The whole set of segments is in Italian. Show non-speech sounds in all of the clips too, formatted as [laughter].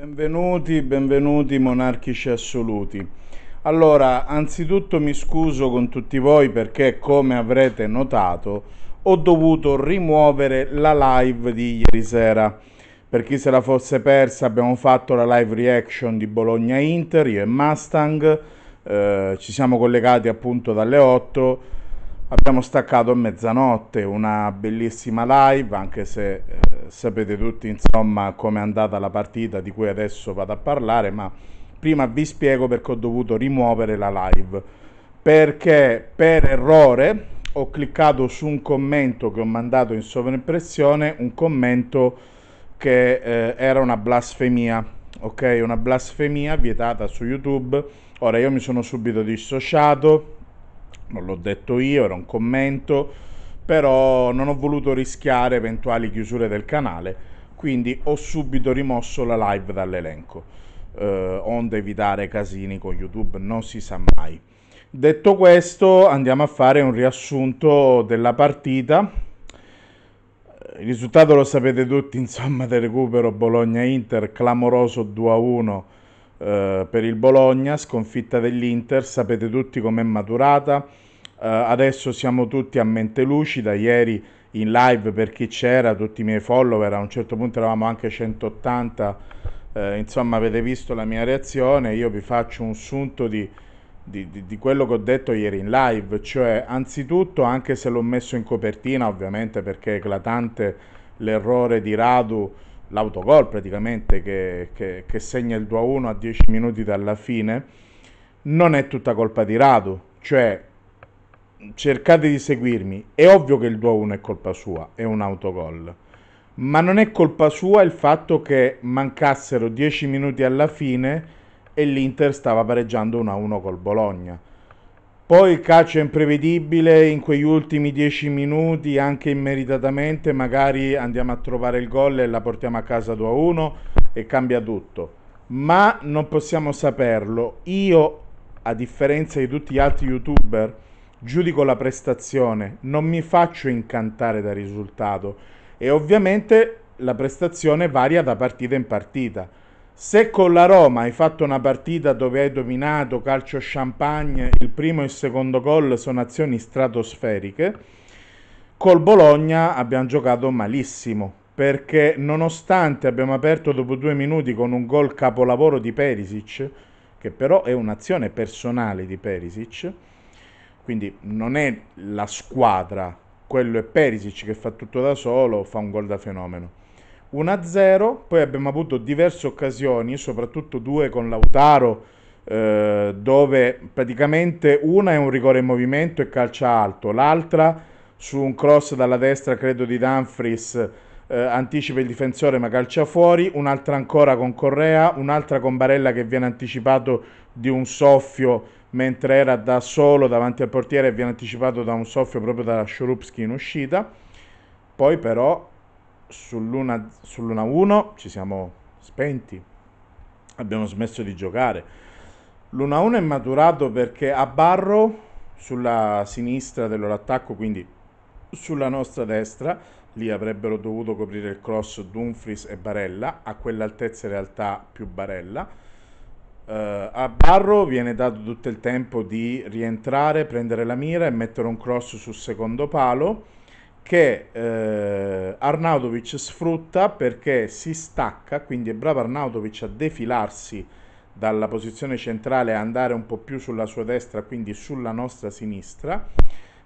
Benvenuti, benvenuti monarchici assoluti. Allora, anzitutto mi scuso con tutti voi perché, come avrete notato, ho dovuto rimuovere la live di ieri sera. Per chi se la fosse persa, abbiamo fatto la live reaction di Bologna Inter, io e Mustang, eh, ci siamo collegati appunto dalle 8 Abbiamo staccato a mezzanotte una bellissima live, anche se eh, sapete tutti insomma com'è andata la partita di cui adesso vado a parlare, ma prima vi spiego perché ho dovuto rimuovere la live. Perché per errore ho cliccato su un commento che ho mandato in sovraimpressione, un commento che eh, era una blasfemia, ok? Una blasfemia vietata su YouTube. Ora io mi sono subito dissociato non l'ho detto io, era un commento, però non ho voluto rischiare eventuali chiusure del canale, quindi ho subito rimosso la live dall'elenco, eh, onde evitare casini con YouTube, non si sa mai. Detto questo, andiamo a fare un riassunto della partita. Il risultato lo sapete tutti, [laughs] insomma, del recupero Bologna-Inter, clamoroso 2-1 eh, per il Bologna, sconfitta dell'Inter, sapete tutti com'è maturata, eh, adesso siamo tutti a mente lucida, ieri in live per chi c'era, tutti i miei follower, a un certo punto eravamo anche 180, eh, insomma avete visto la mia reazione, io vi faccio un sunto di, di, di, di quello che ho detto ieri in live, cioè anzitutto anche se l'ho messo in copertina ovviamente perché è eclatante l'errore di Radu, l'autogol praticamente che, che, che, segna il 2-1 a 10 minuti dalla fine, non è tutta colpa di Radu, cioè cercate di seguirmi, è ovvio che il 2-1 è colpa sua, è un autogol, ma non è colpa sua il fatto che mancassero 10 minuti alla fine e l'Inter stava pareggiando 1-1 col Bologna. Poi il calcio è imprevedibile, in quegli ultimi dieci minuti anche immeritatamente magari andiamo a trovare il gol e la portiamo a casa 2 a 1 e cambia tutto. Ma non possiamo saperlo. Io, a differenza di tutti gli altri youtuber, giudico la prestazione, non mi faccio incantare dal risultato e ovviamente la prestazione varia da partita in partita se con la Roma hai fatto una partita dove hai dominato calcio champagne, il primo e il secondo gol sono azioni stratosferiche, col Bologna abbiamo giocato malissimo perché nonostante abbiamo aperto dopo due minuti con un gol capolavoro di Perisic, che però è un'azione personale di Perisic, quindi non è la squadra, quello è Perisic che fa tutto da solo, fa un gol da fenomeno 1-0, poi abbiamo avuto diverse occasioni, soprattutto due con Lautaro, eh, dove praticamente una è un rigore in movimento e calcia alto, l'altra su un cross dalla destra, credo di Danfries, eh, anticipa il difensore ma calcia fuori, un'altra ancora con Correa, un'altra con Barella che viene anticipato di un soffio mentre era da solo davanti al portiere e viene anticipato da un soffio proprio da Skorupski in uscita. Poi però sull'una, sull'una 1 ci siamo spenti, abbiamo smesso di giocare. L'1-1 è maturato perché a Barro sulla sinistra del loro attacco, quindi sulla nostra destra, lì avrebbero dovuto coprire il cross Dumfries e Barella, a quell'altezza in realtà più Barella. Uh, a Barro viene dato tutto il tempo di rientrare, prendere la mira e mettere un cross sul secondo palo che eh, Arnautovic sfrutta perché si stacca, quindi è bravo Arnautovic a defilarsi dalla posizione centrale a andare un po' più sulla sua destra, quindi sulla nostra sinistra,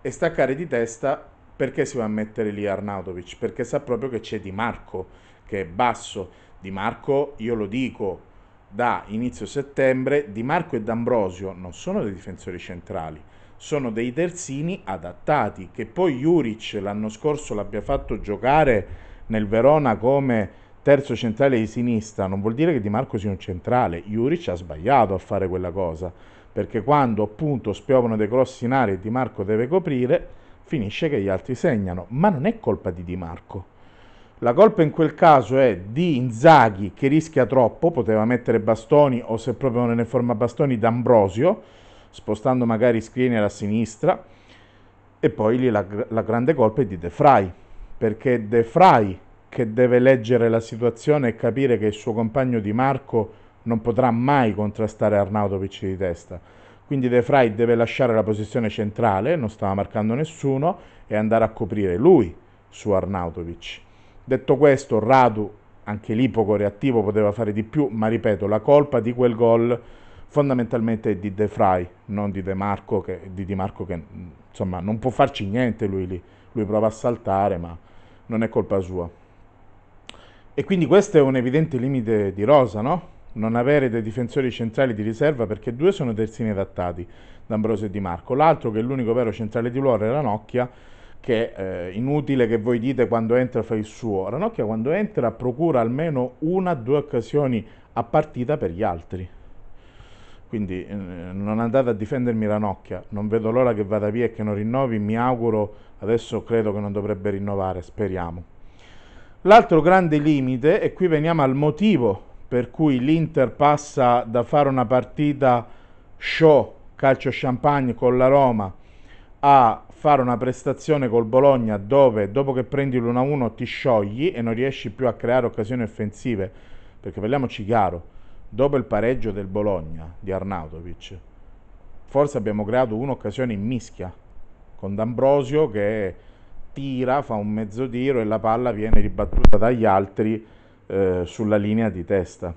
e staccare di testa perché si va a mettere lì Arnautovic? Perché sa proprio che c'è Di Marco, che è basso. Di Marco, io lo dico, da inizio settembre, Di Marco e D'Ambrosio non sono dei difensori centrali sono dei terzini adattati, che poi Juric l'anno scorso l'abbia fatto giocare nel Verona come terzo centrale di sinistra, non vuol dire che Di Marco sia un centrale, Juric ha sbagliato a fare quella cosa, perché quando appunto spiovono dei grossi in aria e Di Marco deve coprire, finisce che gli altri segnano, ma non è colpa di Di Marco. La colpa in quel caso è di Inzaghi che rischia troppo, poteva mettere Bastoni o se proprio non è in forma Bastoni d'Ambrosio, spostando magari Skriniar a sinistra e poi lì la, la grande colpa è di De Frey perché è De Frey che deve leggere la situazione e capire che il suo compagno Di Marco non potrà mai contrastare Arnautovic di testa quindi De Frey deve lasciare la posizione centrale non stava marcando nessuno e andare a coprire lui su Arnautovic detto questo Radu anche lì poco reattivo poteva fare di più ma ripeto la colpa di quel gol fondamentalmente di De Frey, non di De Marco, che, di, di Marco che insomma, non può farci niente lui lì, lui prova a saltare ma non è colpa sua. E quindi questo è un evidente limite di Rosa, no? Non avere dei difensori centrali di riserva perché due sono terzini adattati, D'Ambrosio e Di Marco, l'altro che è l'unico vero centrale di loro è Ranocchia, che è eh, inutile che voi dite quando entra fa il suo. Ranocchia quando entra procura almeno una o due occasioni a partita per gli altri. Quindi eh, non andate a difendermi Ranocchia, non vedo l'ora che vada via e che non rinnovi, mi auguro, adesso credo che non dovrebbe rinnovare, speriamo. L'altro grande limite, e qui veniamo al motivo per cui l'Inter passa da fare una partita show, calcio champagne con la Roma, a fare una prestazione col Bologna dove dopo che prendi l'1-1 ti sciogli e non riesci più a creare occasioni offensive, perché parliamoci chiaro, dopo il pareggio del Bologna di Arnautovic, forse abbiamo creato un'occasione in mischia con D'Ambrosio che tira, fa un mezzo tiro e la palla viene ribattuta dagli altri eh, sulla linea di testa.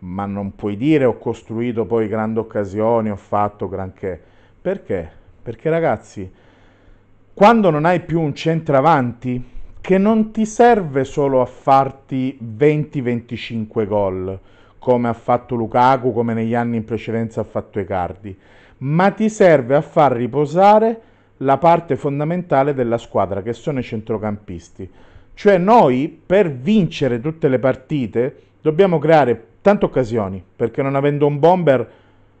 Ma non puoi dire ho costruito poi grandi occasioni, ho fatto granché. Perché? Perché ragazzi, quando non hai più un centravanti che non ti serve solo a farti 20-25 gol, come ha fatto Lukaku, come negli anni in precedenza ha fatto Icardi, ma ti serve a far riposare la parte fondamentale della squadra, che sono i centrocampisti. Cioè noi, per vincere tutte le partite, dobbiamo creare tante occasioni, perché non avendo un bomber,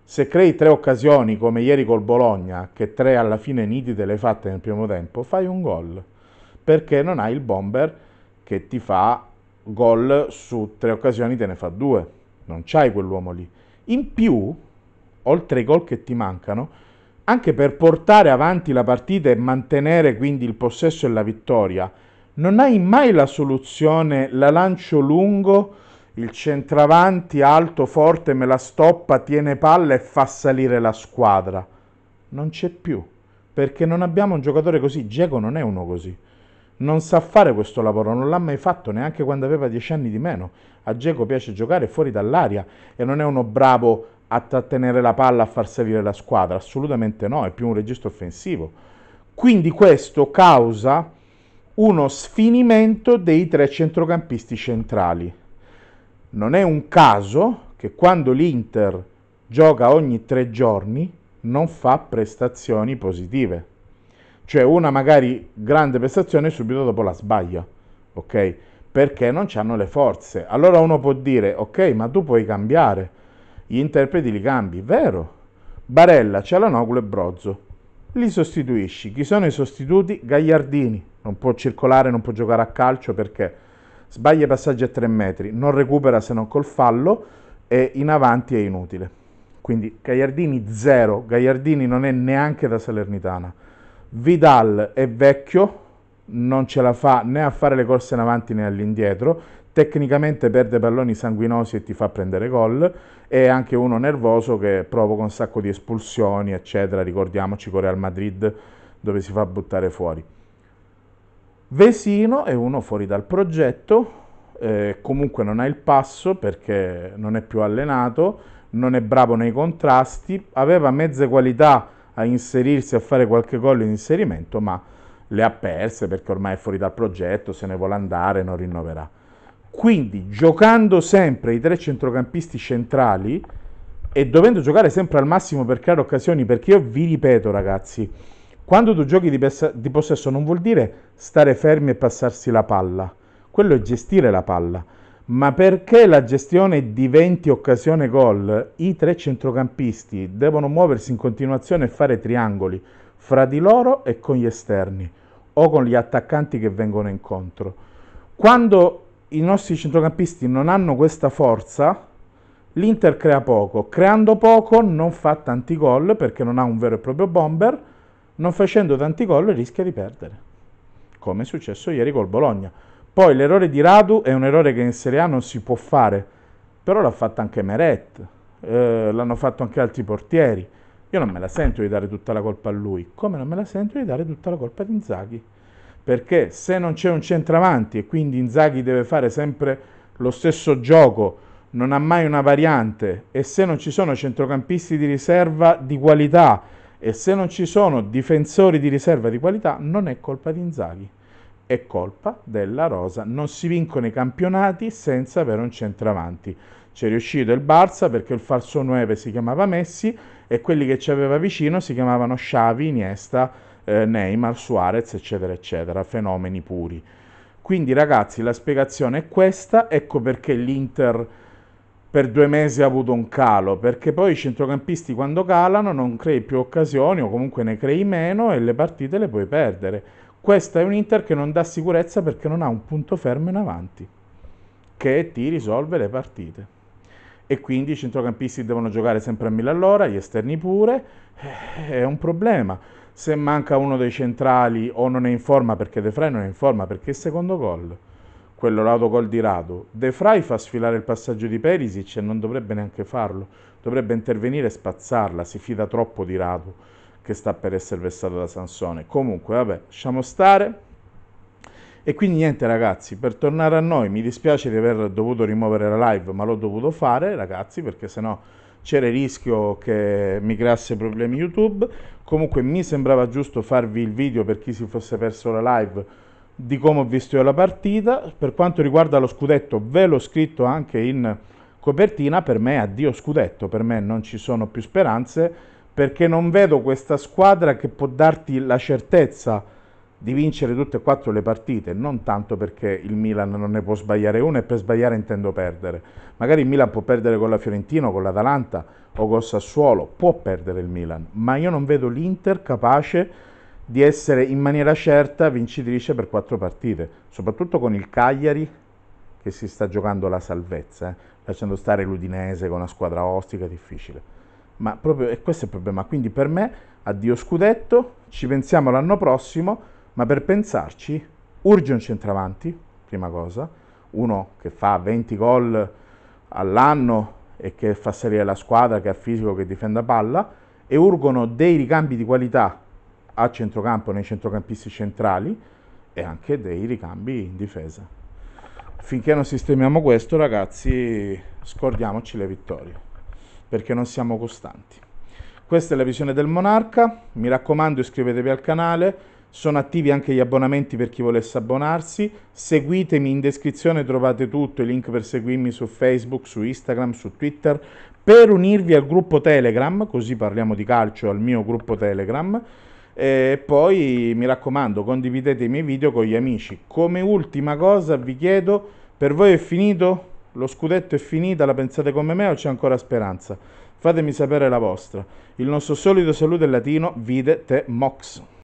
se crei tre occasioni, come ieri col Bologna, che tre alla fine nitide le fatte nel primo tempo, fai un gol, perché non hai il bomber che ti fa gol su tre occasioni, te ne fa due non c'hai quell'uomo lì. In più, oltre ai gol che ti mancano, anche per portare avanti la partita e mantenere quindi il possesso e la vittoria, non hai mai la soluzione, la lancio lungo, il centravanti alto, forte, me la stoppa, tiene palla e fa salire la squadra. Non c'è più, perché non abbiamo un giocatore così, Diego non è uno così. Non sa fare questo lavoro, non l'ha mai fatto neanche quando aveva dieci anni di meno. A Geco piace giocare fuori dall'aria e non è uno bravo a trattenere la palla, a far salire la squadra, assolutamente no, è più un registro offensivo. Quindi questo causa uno sfinimento dei tre centrocampisti centrali. Non è un caso che quando l'Inter gioca ogni tre giorni non fa prestazioni positive. Cioè una magari grande prestazione subito dopo la sbaglia, ok? Perché non hanno le forze. Allora uno può dire, ok, ma tu puoi cambiare. Gli interpreti li cambi, vero? Barella, Cialanoglu e Brozzo. Li sostituisci. Chi sono i sostituti? Gagliardini. Non può circolare, non può giocare a calcio perché sbaglia i passaggi a tre metri, non recupera se non col fallo e in avanti è inutile. Quindi Gagliardini zero, Gagliardini non è neanche da Salernitana. Vidal è vecchio, non ce la fa né a fare le corse in avanti né all'indietro, tecnicamente perde palloni sanguinosi e ti fa prendere gol, è anche uno nervoso che provoca un sacco di espulsioni, eccetera, ricordiamoci con Real Madrid dove si fa buttare fuori. Vesino è uno fuori dal progetto, eh, comunque non ha il passo perché non è più allenato, non è bravo nei contrasti, aveva mezze qualità a inserirsi, a fare qualche gol in inserimento, ma le ha perse perché ormai è fuori dal progetto, se ne vuole andare, non rinnoverà. Quindi giocando sempre i tre centrocampisti centrali e dovendo giocare sempre al massimo per creare occasioni, perché io vi ripeto ragazzi, quando tu giochi di, di possesso non vuol dire stare fermi e passarsi la palla, quello è gestire la palla ma perché la gestione diventi occasione gol, i tre centrocampisti devono muoversi in continuazione e fare triangoli fra di loro e con gli esterni o con gli attaccanti che vengono incontro. Quando i nostri centrocampisti non hanno questa forza, l'Inter crea poco. Creando poco non fa tanti gol perché non ha un vero e proprio bomber, non facendo tanti gol rischia di perdere, come è successo ieri col Bologna. Poi l'errore di Radu è un errore che in Serie A non si può fare, però l'ha fatto anche Meret, eh, l'hanno fatto anche altri portieri. Io non me la sento di dare tutta la colpa a lui, come non me la sento di dare tutta la colpa ad Inzaghi. Perché se non c'è un centravanti e quindi Inzaghi deve fare sempre lo stesso gioco, non ha mai una variante e se non ci sono centrocampisti di riserva di qualità e se non ci sono difensori di riserva di qualità, non è colpa di Inzaghi è colpa della Rosa. Non si vincono i campionati senza avere un centravanti. C'è riuscito il Barça perché il falso 9 si chiamava Messi e quelli che ci aveva vicino si chiamavano Xavi, Iniesta, eh, Neymar, Suarez, eccetera, eccetera, fenomeni puri. Quindi ragazzi, la spiegazione è questa, ecco perché l'Inter per due mesi ha avuto un calo, perché poi i centrocampisti quando calano non crei più occasioni o comunque ne crei meno e le partite le puoi perdere. Questa è un Inter che non dà sicurezza perché non ha un punto fermo in avanti, che ti risolve le partite. E quindi i centrocampisti devono giocare sempre a mille all'ora, gli esterni pure, eh, è un problema. Se manca uno dei centrali o non è in forma perché De Frey non è in forma, perché il secondo gol, quello l'autogol di Rado, De Frey fa sfilare il passaggio di Perisic e non dovrebbe neanche farlo, dovrebbe intervenire e spazzarla, si fida troppo di Rado che sta per essere vessato da Sansone. Comunque, vabbè, lasciamo stare. E quindi niente ragazzi, per tornare a noi, mi dispiace di aver dovuto rimuovere la live, ma l'ho dovuto fare ragazzi, perché sennò c'era il rischio che mi creasse problemi YouTube. Comunque mi sembrava giusto farvi il video per chi si fosse perso la live di come ho visto io la partita. Per quanto riguarda lo scudetto, ve l'ho scritto anche in copertina, per me addio scudetto, per me non ci sono più speranze perché non vedo questa squadra che può darti la certezza di vincere tutte e quattro le partite, non tanto perché il Milan non ne può sbagliare una e per sbagliare intendo perdere. Magari il Milan può perdere con la Fiorentina, con l'Atalanta o con Sassuolo, può perdere il Milan, ma io non vedo l'Inter capace di essere in maniera certa vincitrice per quattro partite, soprattutto con il Cagliari che si sta giocando la salvezza, eh, lasciando stare l'Udinese con una squadra ostica difficile ma proprio, e questo è il problema, quindi per me addio scudetto, ci pensiamo l'anno prossimo, ma per pensarci urge un centravanti, prima cosa, uno che fa 20 gol all'anno e che fa salire la squadra, che ha fisico, che difenda palla, e urgono dei ricambi di qualità a centrocampo, nei centrocampisti centrali, e anche dei ricambi in difesa. Finché non sistemiamo questo, ragazzi, scordiamoci le vittorie perché non siamo costanti. Questa è la visione del monarca, mi raccomando iscrivetevi al canale, sono attivi anche gli abbonamenti per chi volesse abbonarsi, seguitemi in descrizione, trovate tutto, i link per seguirmi su Facebook, su Instagram, su Twitter, per unirvi al gruppo Telegram, così parliamo di calcio, al mio gruppo Telegram, e poi mi raccomando condividete i miei video con gli amici. Come ultima cosa vi chiedo, per voi è finito? Lo scudetto è finita, la pensate come me o c'è ancora speranza? Fatemi sapere la vostra. Il nostro solito saluto in latino, vide te mox.